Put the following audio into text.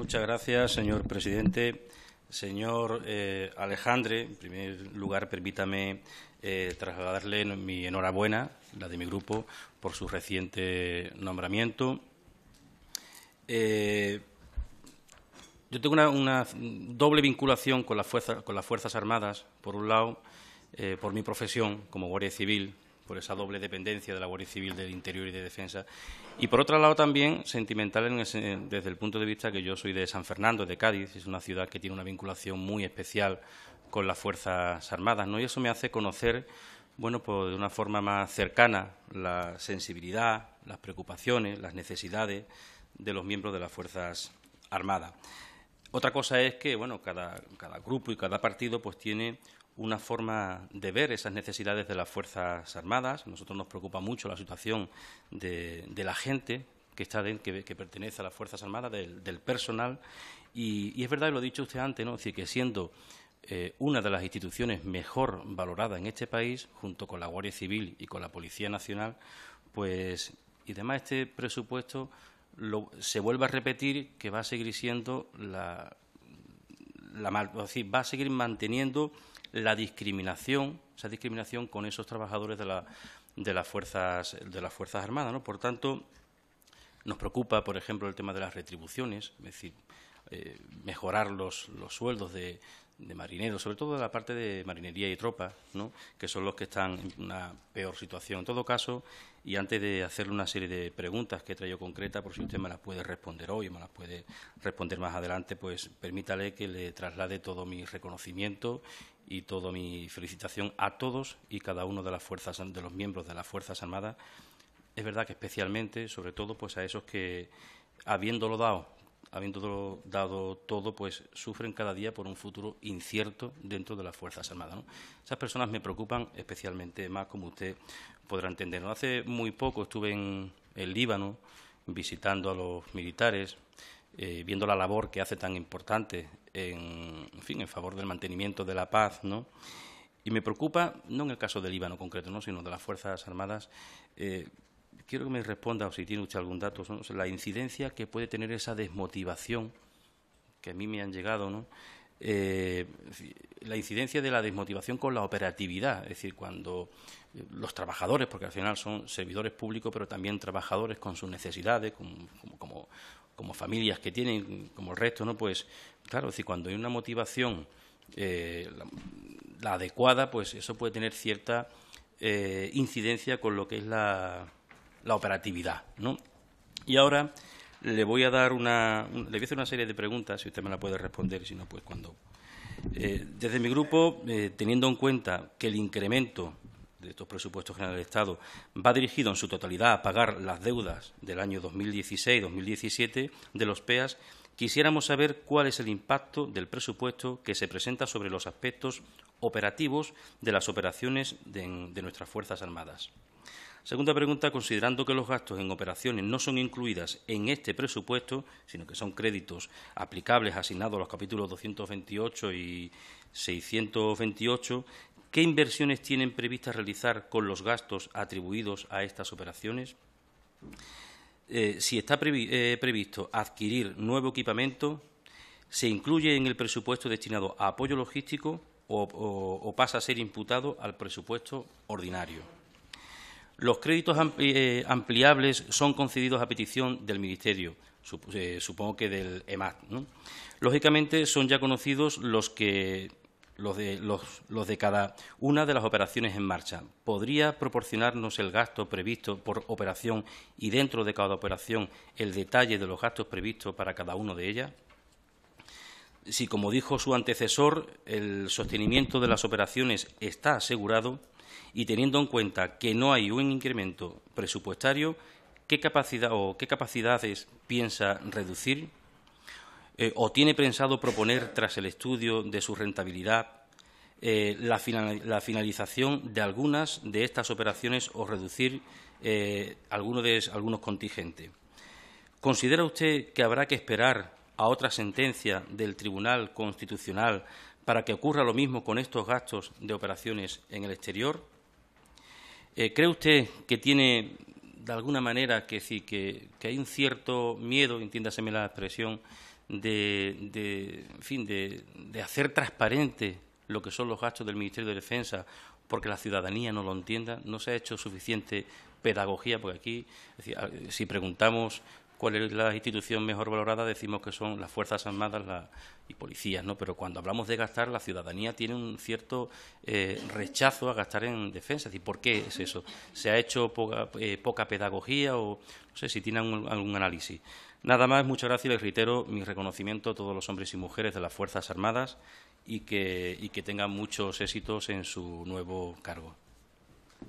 Muchas gracias, señor presidente. Señor eh, Alejandre, en primer lugar, permítame eh, trasladarle mi enhorabuena, la de mi grupo, por su reciente nombramiento. Eh, yo tengo una, doble vinculación con, con las Fuerzas Armadas, por un lado, por mi profesión como Guardia Civil, por esa doble dependencia de la Guardia Civil del Interior y de Defensa. Y por otro lado también sentimental desde el punto de vista que yo soy de San Fernando, de Cádiz, es una ciudad que tiene una vinculación muy especial con las Fuerzas Armadas, ¿no? Y eso me hace conocer, bueno, pues de una forma más cercana la sensibilidad, las preocupaciones, las necesidades de los miembros de las Fuerzas Armadas. Otra cosa es que, bueno, cada, cada grupo y cada partido pues tiene una forma de ver esas necesidades de las Fuerzas Armadas. nosotros nos preocupa mucho la situación de, la gente que, que, pertenece a las Fuerzas Armadas, del, personal. Y, es verdad, lo ha dicho usted antes, ¿no? que siendo eh, una de las instituciones mejor valoradas en este país, junto con la Guardia Civil y con la Policía Nacional, pues, y además este presupuesto se vuelve a repetir que va a seguir siendo la, va a seguir manteniendo la discriminación, esa discriminación con esos trabajadores de, la, de, las, fuerzas, de las Fuerzas Armadas. Por tanto, nos preocupa, por ejemplo, el tema de las retribuciones, es decir, eh, mejorar los, los sueldos de, de marineros, sobre todo de la parte de marinería y tropas, ¿no? que son los que están en una peor situación. En todo caso, y antes de hacerle una serie de preguntas que he traído concretas, por si usted me las puede responder hoy, o me las puede responder más adelante, pues permítale que le traslade todo mi reconocimiento y toda mi felicitación a todos y cada uno de las de los miembros de las Fuerzas Armadas. Es verdad que especialmente, sobre todo, pues a esos que habiéndolo dado habiéndolo dado todo, pues sufren cada día por un futuro incierto dentro de las Fuerzas Armadas. Esas personas me preocupan especialmente más, como usted podrá entender. ¿no? Hace muy poco estuve en el Líbano visitando a los militares, eh, viendo la labor que hace tan importante en, fin, en favor del mantenimiento de la paz, ¿no? Y me preocupa, no en el caso del Líbano concreto, ¿no? sino de las Fuerzas Armadas, eh, quiero que me responda, o si tiene usted algún dato, la incidencia que puede tener esa desmotivación, que a mí me han llegado, ¿no? Eh, la incidencia de la desmotivación con la operatividad, es decir, cuando eh, los trabajadores, porque al final son servidores públicos, pero también trabajadores con sus necesidades, como, familias que tienen, como el resto, ¿no? Pues, claro, es cuando hay una motivación eh, la, adecuada, pues eso puede tener cierta incidencia con lo que es la, la operatividad. Y ahora le voy a dar una, le voy hacer una serie de preguntas, si usted me la puede responder, si no, pues cuando. Eh, desde mi grupo, eh, teniendo en cuenta que el incremento de estos presupuestos generales del Estado va dirigido en su totalidad a pagar las deudas del año 2016-2017 de los PEAS, quisiéramos saber cuál es el impacto del presupuesto que se presenta sobre los aspectos operativos de las operaciones de nuestras Fuerzas Armadas. Segunda pregunta, considerando que los gastos en operaciones no son incluidos en este presupuesto, sino que son créditos aplicables asignados a los capítulos 228 y 628, ¿qué inversiones tienen previstas realizar con los gastos atribuidos a estas operaciones? Eh, si está eh, previsto adquirir nuevo equipamiento, ¿se incluye en el presupuesto destinado a apoyo logístico o pasa a ser imputado al presupuesto ordinario? Los créditos eh, ampliables son concedidos a petición del Ministerio, eh, supongo que del EMAT. Lógicamente, son ya conocidos los que los de, cada una de las operaciones en marcha. ¿Podría proporcionarnos el gasto previsto por operación y dentro de cada operación el detalle de los gastos previstos para cada una de ellas? Si, como dijo su antecesor, el sostenimiento de las operaciones está asegurado, y teniendo en cuenta que no hay un incremento presupuestario, ¿qué capacidades piensa reducir eh, o tiene pensado proponer tras el estudio de su rentabilidad eh, la, finalización de algunas de estas operaciones o reducir eh, de, algunos contingentes? ¿Considera usted que habrá que esperar a otra sentencia del Tribunal Constitucional para que ocurra lo mismo con estos gastos de operaciones en el exterior? Eh, ¿Cree usted que tiene, de alguna manera, que, sí, que, hay un cierto miedo, entiéndaseme la expresión, de, en fin, de, hacer transparente lo que son los gastos del Ministerio de Defensa porque la ciudadanía no lo entienda, no se ha hecho suficiente pedagogía, porque aquí, si preguntamos cuál es la institución mejor valorada, decimos que son las Fuerzas Armadas y policías, ¿no? Pero cuando hablamos de gastar, la ciudadanía tiene un cierto eh, rechazo a gastar en defensa. Es ¿por qué es eso? ¿Se ha hecho poca, eh, pedagogía o no sé si tienen algún, análisis? Nada más, muchas gracias y les reitero mi reconocimiento a todos los hombres y mujeres de las Fuerzas Armadas y que tengan muchos éxitos en su nuevo cargo.